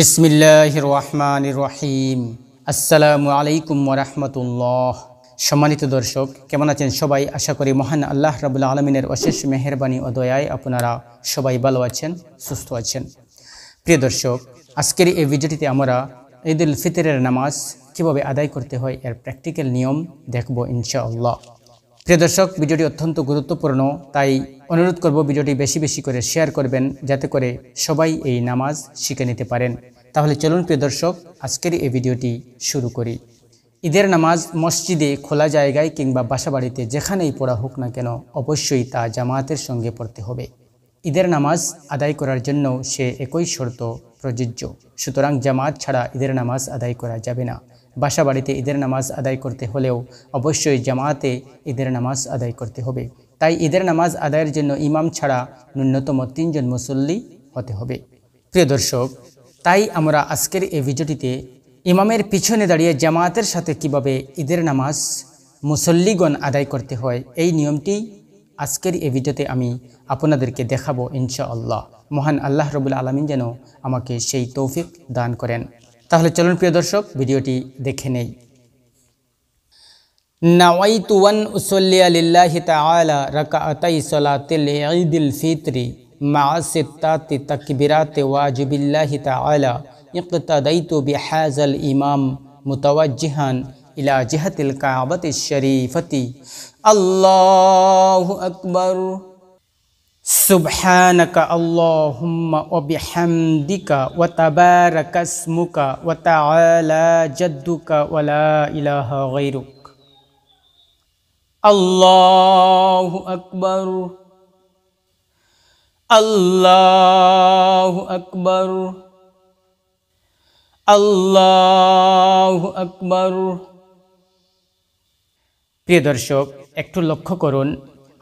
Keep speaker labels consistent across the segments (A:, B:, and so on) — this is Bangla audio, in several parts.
A: বিসমিল্লাহ রহমান রহিম আসসালামু আলাইকুম রহমতুল্লাহ সম্মানিত দর্শক কেমন আছেন সবাই আশা করি মহান আল্লাহ রবুল্লা আলমিনের অশেষ মেহরবানি ও দয়ায় আপনারা সবাই ভালো আছেন সুস্থ আছেন প্রিয় দর্শক আজকের এই ভিডিওটিতে আমরা ঈদুল ফিতরের নামাজ কিভাবে আদায় করতে হয় এর প্র্যাকটিক্যাল নিয়ম দেখব ইনশাআল্লাহ প্রিয় দর্শক ভিডিওটি অত্যন্ত গুরুত্বপূর্ণ তাই অনুরোধ করব ভিডিওটি বেশি বেশি করে শেয়ার করবেন যাতে করে সবাই এই নামাজ শিখে নিতে পারেন তাহলে চলুন প্রিয় দর্শক আজকের এই ভিডিওটি শুরু করি ঈদের নামাজ মসজিদে খোলা জায়গায় কিংবা বাসাবাড়িতে যেখানেই পড়া হোক না কেন অবশ্যই তা জামায়াতের সঙ্গে পড়তে হবে ঈদের নামাজ আদায় করার জন্য সে একই শর্ত প্রযোজ্য সুতরাং জামাত ছাড়া ঈদের নামাজ আদায় করা যাবে না বাসা বাড়িতে ঈদের নামাজ আদায় করতে হলেও অবশ্যই জামাতে ঈদের নামাজ আদায় করতে হবে তাই ঈদের নামাজ আদায়ের জন্য ইমাম ছাড়া ন্যূনতম তিনজন মুসল্লি হতে হবে প্রিয় দর্শক তাই আমরা আজকের এই ভিডিওটিতে ইমামের পিছনে দাঁড়িয়ে জামায়াতের সাথে কিভাবে ঈদের নামাজ মুসল্লিগণ আদায় করতে হয় এই নিয়মটি আজকের এই ভিডিওতে আমি আপনাদেরকে দেখাবো ইনশাআল্লাহ মহান আল্লাহ রবুল আলমিন যেন আমাকে সেই তৌফিক দান করেন তাহলে চলুন প্রিয় দর্শক ভিডিওটি দেখে নেই নাওয়াইতু ওয়ান উসল্লি আলিল্লাহি তাআলা রাকাতাই সালাতিল ঈদুল ফিত্র মা সিত্তাতি তাকবীরাতি ওয়াজিবিল্লাহি তাআলা ইক্তাদাইতু বিহাযাল ইমাম মুতাওয়াজ্জিহান ইলা জিহাতিল কাবাতিশ শরীফতি আল্লাহু আকবার سبحانك اللهم وبحمدك وتبارك اسمك وتعالى جدك ولا إله غيرك الله أكبر الله أكبر الله أكبر প্রিয় দর্শক একটু লক্ষ্য করুন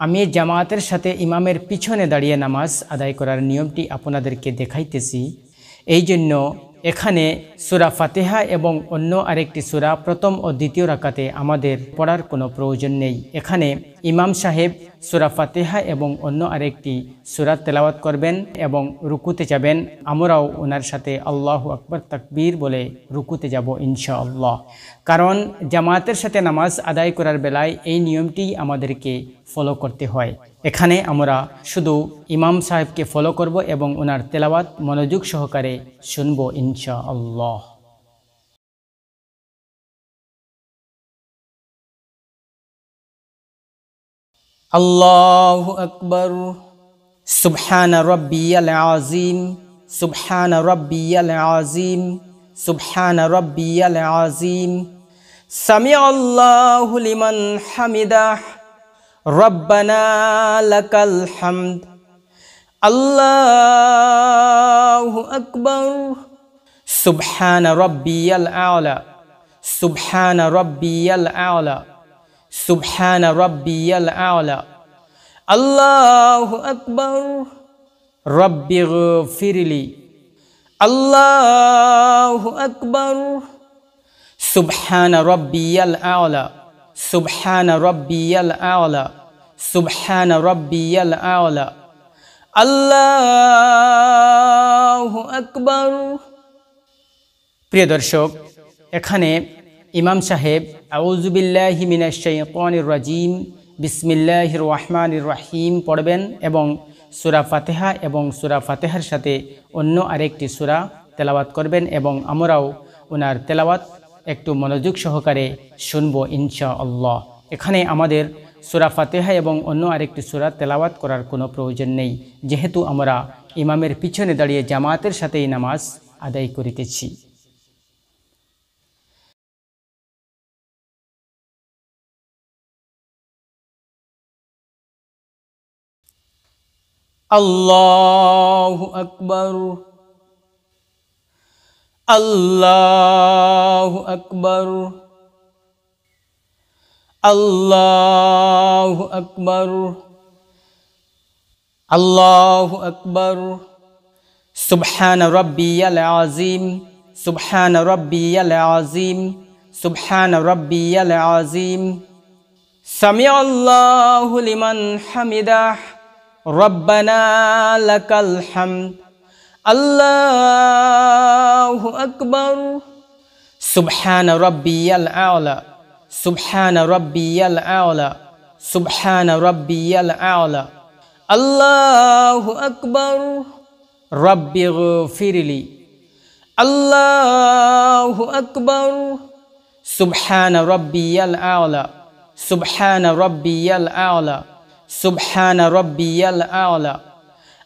A: আমি জামাতের সাথে ইমামের পিছনে দাঁড়িয়ে নামাজ আদায় করার নিয়মটি আপনাদেরকে দেখাইতেছি এই জন্য এখানে সুরা ফাতেহা এবং অন্য আরেকটি সুরা প্রথম ও দ্বিতীয় রাকাতে আমাদের পড়ার কোনো প্রয়োজন নেই এখানে ইমাম সাহেব সুরা ফাতেহা এবং অন্য আরেকটি সুরা তেলাওয়াত করবেন এবং রুকুতে যাবেন আমরাও ওনার সাথে আল্লাহ আকবর তাকবীর বলে রুকুতে যাব ইনশাআল্লাহ কারণ জামাতের সাথে নামাজ আদায় করার বেলায় এই নিয়মটি আমাদেরকে ফলো করতে হয় এখানে আমরা শুধু ইমাম সাহেবকে ফলো করব এবং ওনার তেলাওয়াত মনোযোগ সহকারে শুনব ইনশা আল্লাহ আল্লাহ আকবর সুবহান রব্বিয়াল আজিম সুবহান রব্বিয়াল আজিম সুবহান রব্বিয়াল আজিম সামি আল্লাহ লিমান হামিদাহ ربنا لك الحمد الله أكبر سبحان ربي الأعلى سبحان ربي الأعلى سبحان ربي الأعلى الله أكبر ربي اغفر لي الله أكبر سبحان ربي الأعلى সুবহান রব্বিয়াল আওলা সুবহান রব্বিয়াল আওলা আল্লাহ আকবর প্রিয় দর্শক এখানে ইমাম সাহেব আউজুবিল্লাহি মিনাশাইতানির রাজিম বিসমিল্লাহির রহমানির রহিম পড়বেন এবং সুরা ফাতেহা এবং সুরা ফাতেহার সাথে অন্য আরেকটি সুরা তেলাওয়াত করবেন এবং আমরাও ওনার তেলাওয়াত একটু মনোযোগ সহকারে শুনবো ইনশা আল্লাহ এখানে আমাদের সুরা ফাতেহা এবং অন্য আরেকটি সুরা তেলাওয়াত করার কোনো প্রয়োজন নেই যেহেতু আমরা ইমামের পিছনে দাঁড়িয়ে জামাতের সাথেই নামাজ আদায় করিতেছি আল্লাহ আকবর আল্লাহ আকবর আল্লাহ আকবর আল্লাহ আকবর সুবহান রব্বিয়াল আজিম সুবহান রব্বিয়াল আজিম সুবহান রব্বিয়াল আজিম সামি আল্লাহ লিমান হামিদাহ রব্বানা লাকাল হামদ الله أكبر سبحان ربي الأعلى سبحان ربي الأعلى سبحان ربي الأعلى الله أكبر رب اغفر لي الله أكبر سبحان ربي الأعلى سبحان ربي الأعلى سبحان ربي الأعلى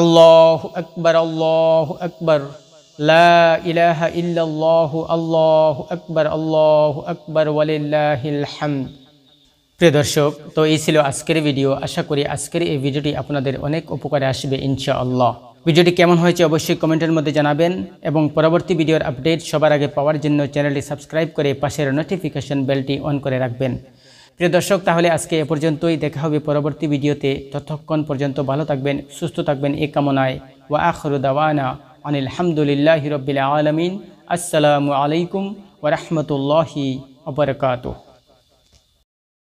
A: আল্লাহ আকবর আল্লাহ আকবর লাহ ইহ আল্লাহ আকবর আল্লাহ আকবর ওয়ালিল্লাহিলহাম প্রিয় দর্শক তো এই ছিল আজকের ভিডিও আশা করি আজকের এই ভিডিওটি আপনাদের অনেক উপকারে আসবে ইনশাআল্লাহ ভিডিওটি কেমন হয়েছে অবশ্যই কমেন্টের মধ্যে জানাবেন এবং পরবর্তী ভিডিওর আপডেট সবার আগে পাওয়ার জন্য চ্যানেলটি সাবস্ক্রাইব করে পাশের নোটিফিকেশন বেলটি অন করে রাখবেন প্রিয় দর্শক তাহলে আজকে এ পর্যন্তই দেখা হবে পরবর্তী ভিডিওতে ততক্ষণ পর্যন্ত ভালো থাকবেন সুস্থ থাকবেন এ কামনায় ওয়া আখরুদাওয়ানা আনিল হামদুলিল্লাহ রবিল আলমিন আসসালামু আলাইকুম ওরহমতুল্লাহি অবরকাত